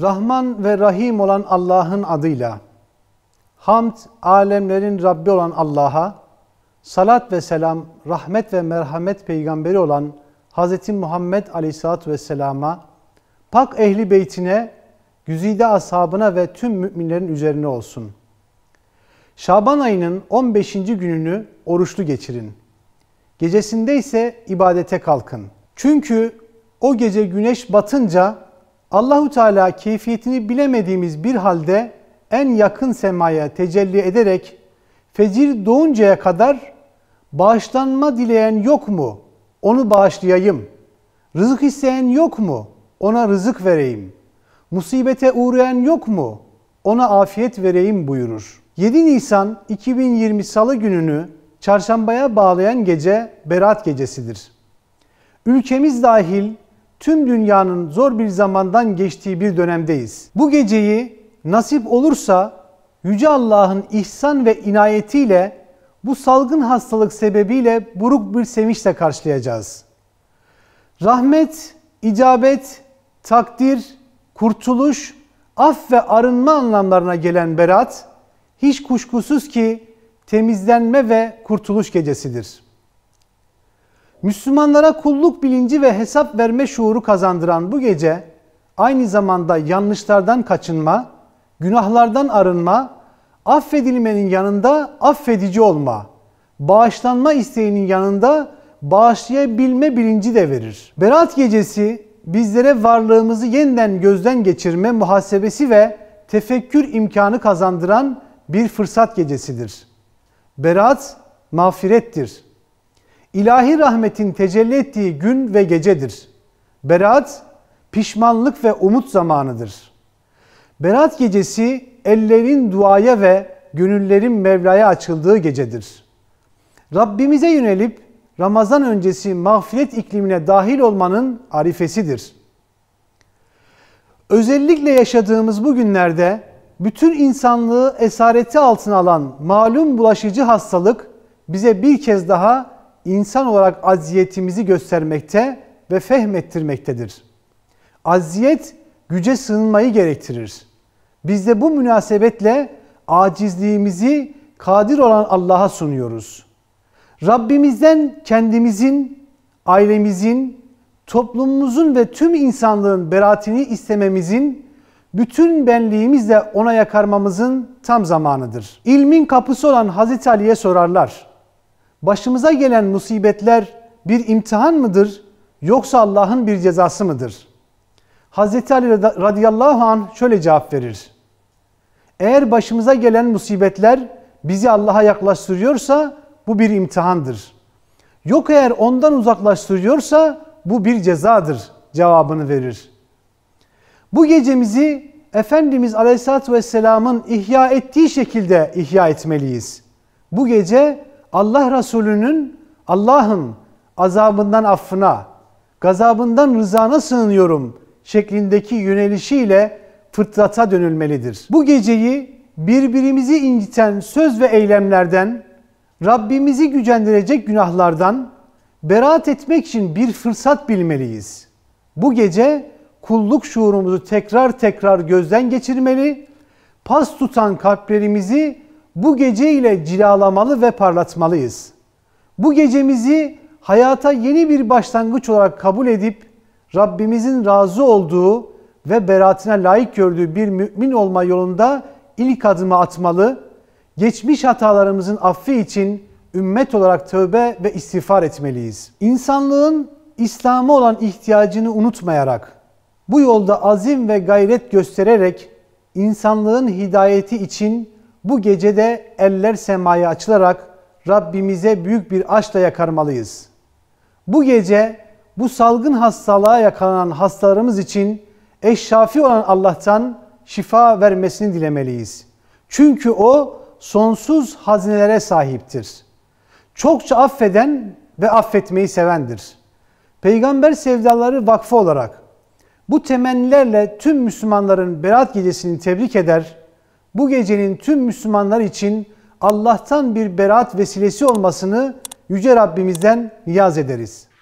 Rahman ve Rahim olan Allah'ın adıyla, hamd alemlerin Rabbi olan Allah'a, salat ve selam, rahmet ve merhamet peygamberi olan Hz. Muhammed Aleyhisselatü Vesselam'a, pak ehli beytine, güzide ashabına ve tüm müminlerin üzerine olsun. Şaban ayının 15. gününü oruçlu geçirin. Gecesinde ise ibadete kalkın. Çünkü o gece güneş batınca Allahu Teala keyfiyetini bilemediğimiz bir halde en yakın semaya tecelli ederek fecir doğuncaya kadar bağışlanma dileyen yok mu? Onu bağışlayayım. Rızık isteyen yok mu? Ona rızık vereyim. Musibete uğrayan yok mu? Ona afiyet vereyim buyurur. 7 Nisan 2020 Salı gününü çarşambaya bağlayan gece Berat gecesidir. Ülkemiz dahil tüm dünyanın zor bir zamandan geçtiği bir dönemdeyiz. Bu geceyi nasip olursa Yüce Allah'ın ihsan ve inayetiyle bu salgın hastalık sebebiyle buruk bir sevinçle karşılayacağız. Rahmet, icabet, takdir, kurtuluş, af ve arınma anlamlarına gelen berat, hiç kuşkusuz ki temizlenme ve kurtuluş gecesidir.'' Müslümanlara kulluk bilinci ve hesap verme şuuru kazandıran bu gece aynı zamanda yanlışlardan kaçınma, günahlardan arınma, affedilmenin yanında affedici olma, bağışlanma isteğinin yanında bağışlayabilme bilinci de verir. Berat gecesi bizlere varlığımızı yeniden gözden geçirme muhasebesi ve tefekkür imkanı kazandıran bir fırsat gecesidir. Berat mağfirettir ilahi rahmetin tecelli ettiği gün ve gecedir. Berat, pişmanlık ve umut zamanıdır. Berat gecesi ellerin duaya ve gönüllerin Mevla'ya açıldığı gecedir. Rabbimize yönelip Ramazan öncesi mağfiret iklimine dahil olmanın arifesidir. Özellikle yaşadığımız bu günlerde bütün insanlığı esareti altına alan malum bulaşıcı hastalık bize bir kez daha insan olarak aziyetimizi göstermekte ve fehmettirmektedir. Aziyet güce sığınmayı gerektirir. Biz de bu münasebetle acizliğimizi kadir olan Allah'a sunuyoruz. Rabbimizden kendimizin, ailemizin, toplumumuzun ve tüm insanlığın beratini istememizin, bütün benliğimizle ona yakarmamızın tam zamanıdır. İlmin kapısı olan Hazreti Ali'ye sorarlar başımıza gelen musibetler bir imtihan mıdır yoksa Allah'ın bir cezası mıdır? Hazreti Ali radıyallahu an şöyle cevap verir. Eğer başımıza gelen musibetler bizi Allah'a yaklaştırıyorsa bu bir imtihandır. Yok eğer ondan uzaklaştırıyorsa bu bir cezadır cevabını verir. Bu gecemizi Efendimiz Aleyhisselatü Vesselam'ın ihya ettiği şekilde ihya etmeliyiz. Bu gece Allah Resulü'nün Allah'ın azabından affına, gazabından rızana sığınıyorum şeklindeki yönelişiyle fıtrata dönülmelidir. Bu geceyi birbirimizi inciten söz ve eylemlerden, Rabbimizi gücendirecek günahlardan beraat etmek için bir fırsat bilmeliyiz. Bu gece kulluk şuurumuzu tekrar tekrar gözden geçirmeli, pas tutan kalplerimizi bu gece ile cilalamalı ve parlatmalıyız. Bu gecemizi hayata yeni bir başlangıç olarak kabul edip Rabbimizin razı olduğu ve beratine layık gördüğü bir mümin olma yolunda ilk adımı atmalı, geçmiş hatalarımızın affı için ümmet olarak tövbe ve istiğfar etmeliyiz. İnsanlığın İslam'a olan ihtiyacını unutmayarak, bu yolda azim ve gayret göstererek insanlığın hidayeti için bu gecede eller semaya açılarak Rabbimize büyük bir aşla yakarmalıyız. Bu gece bu salgın hastalığa yakalanan hastalarımız için eşşafi olan Allah'tan şifa vermesini dilemeliyiz. Çünkü o sonsuz hazinelere sahiptir. Çokça affeden ve affetmeyi sevendir. Peygamber Sevdaları Vakfı olarak bu temennilerle tüm Müslümanların Berat Gecesi'ni tebrik eder bu gecenin tüm Müslümanlar için Allah'tan bir beraat vesilesi olmasını Yüce Rabbimizden niyaz ederiz.